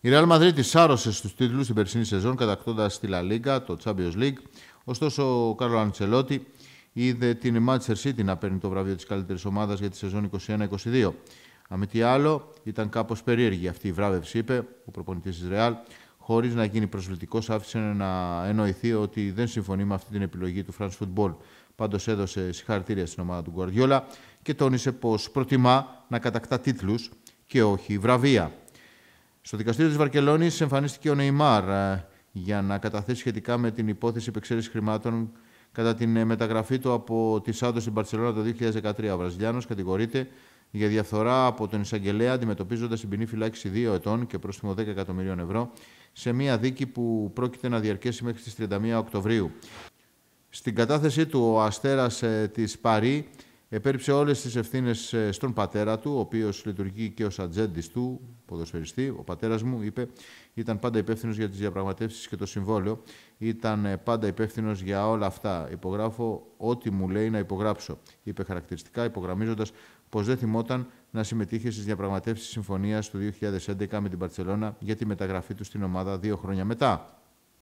Η Real Madrid άρρωσε στους τίτλους την περσινή σεζόν, κατακτώντας τη La Liga, το Champions League. Ωστόσο, ο Κάρλο Αντσελότη είδε την Manchester City να παίρνει το βραβείο της καλύτερης ομάδας για τη σεζόν 21-22. Αν τι άλλο, ήταν κάπως περίεργη αυτή η βράβευση, είπε ο προπονητής της Real, χωρίς να γίνει προσβλητικός, άφησε να εννοηθεί ότι δεν συμφωνεί με αυτή την επιλογή του France Football. Πάντως έδωσε συγχαρητήρια στην ομάδα του Guardiola και τόνισε πως προτιμά να κατακτά τίτλους και όχι βραβεία. Στο δικαστήριο της Βαρκελόνης εμφανίστηκε ο Νεϊμάρ ε, για να καταθέσει σχετικά με την υπόθεση υπεξαίρεση χρημάτων κατά την ε, μεταγραφή του από τη Σάντος στην Παρσελόνα το 2013. Ο Βραζιλιάνος κατηγορείται για διαφθορά από τον εισαγγελέα, αντιμετωπίζοντας την ποινή φυλάξη 2 ετών και πρόστιμο 10 εκατομμυρίων ευρώ σε μια δίκη που πρόκειται να διαρκέσει μέχρι τις 31 Οκτωβρίου. Στην κατάθεσή του, ο Αστέρας ε, της Παρή Επέριψε όλες τις ευθύνες ε, στον πατέρα του, ο οποίος λειτουργεί και ως ατζέντης του, ποδοσφαιριστή. Ο πατέρας μου, είπε, ήταν πάντα υπεύθυνος για τις διαπραγματεύσεις και το συμβόλαιο. Ήταν ε, πάντα υπεύθυνος για όλα αυτά. Υπογράφω ό,τι μου λέει να υπογράψω, είπε χαρακτηριστικά, υπογραμμίζοντας πως δεν θυμόταν να συμμετείχε στις διαπραγματεύσεις συμφωνίας του 2011 με την Παρσελώνα για τη μεταγραφή του στην ομάδα δύο χρόνια μετά.